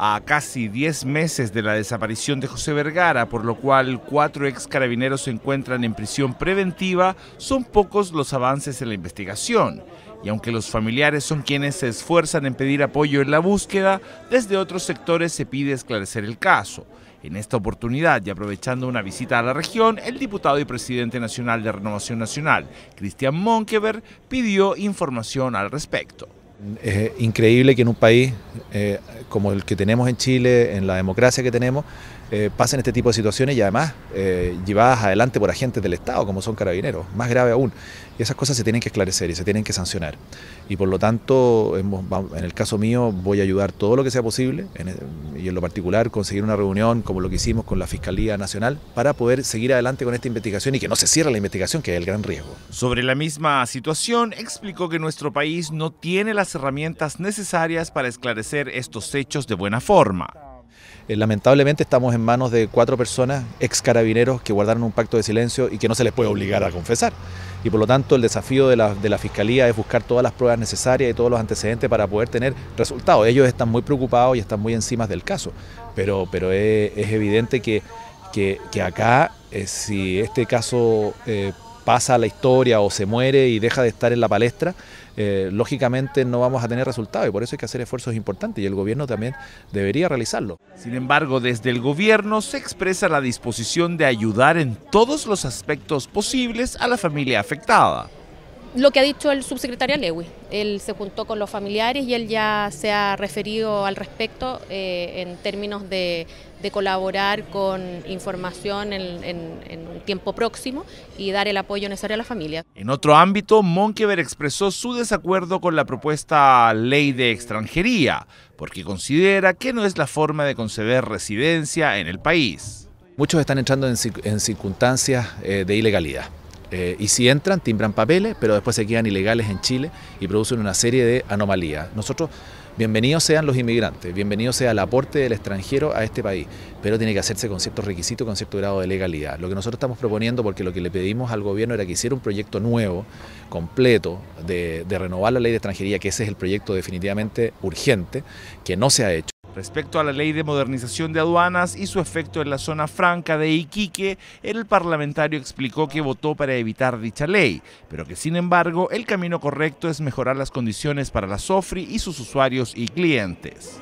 a casi 10 meses de la desaparición de José Vergara, por lo cual cuatro ex carabineros se encuentran en prisión preventiva, son pocos los avances en la investigación. Y aunque los familiares son quienes se esfuerzan en pedir apoyo en la búsqueda, desde otros sectores se pide esclarecer el caso. En esta oportunidad y aprovechando una visita a la región, el diputado y presidente nacional de Renovación Nacional, Cristian Monkever, pidió información al respecto. Es eh, increíble que en un país eh, como el que tenemos en Chile, en la democracia que tenemos, eh, pasen este tipo de situaciones y además llevadas adelante por agentes del Estado, como son carabineros, más grave aún. Y esas cosas se tienen que esclarecer y se tienen que sancionar. Y por lo tanto, en el caso mío, voy a ayudar todo lo que sea posible, en lo particular conseguir una reunión como lo que hicimos con la Fiscalía Nacional para poder seguir adelante con esta investigación y que no se cierre la investigación, que es el gran riesgo. Sobre la misma situación, explicó que nuestro país no tiene las herramientas necesarias para esclarecer estos hechos de buena forma. Eh, lamentablemente estamos en manos de cuatro personas, ex carabineros, que guardaron un pacto de silencio y que no se les puede obligar a confesar y por lo tanto el desafío de la, Fiscalía es buscar todas las pruebas necesarias y todos los antecedentes para poder tener resultados. Ellos están muy preocupados y están muy encima del caso, pero, pero es, evidente que, que, acá, eh, si este caso... Eh, pasa la historia o se muere y deja de estar en la palestra, eh, lógicamente no vamos a tener resultados y por eso hay que hacer esfuerzos importantes y el gobierno también debería realizarlo. Sin embargo, desde el gobierno se expresa la disposición de ayudar en todos los aspectos posibles a la familia afectada lo que ha dicho el subsecretario Lewy. Él se juntó con los familiares y él ya se ha referido al respecto eh, en términos de, colaborar con información en, un tiempo próximo y dar el apoyo necesario a la familia. En otro ámbito, Monkever expresó su desacuerdo con la propuesta ley de extranjería, porque considera que no es la forma de conceder residencia en el país. Muchos están entrando en, circunstancias eh, de ilegalidad eh, y si entran, timbran papeles, pero después se quedan ilegales en Chile y producen una serie de anomalías. Nosotros, bienvenidos sean los inmigrantes, bienvenido sea el aporte del extranjero a este país, pero tiene que hacerse con ciertos requisitos, con cierto grado de legalidad. Lo que nosotros estamos proponiendo, porque lo que le pedimos al gobierno era que hiciera un proyecto nuevo, completo, de renovar la ley de extranjería, que ese es el proyecto definitivamente urgente, que no se ha hecho. Respecto a la ley de modernización de aduanas y su efecto en la zona franca de Iquique, el parlamentario explicó que votó para evitar dicha ley, pero que sin embargo el camino correcto es mejorar las condiciones para la SOFRI y sus usuarios y clientes.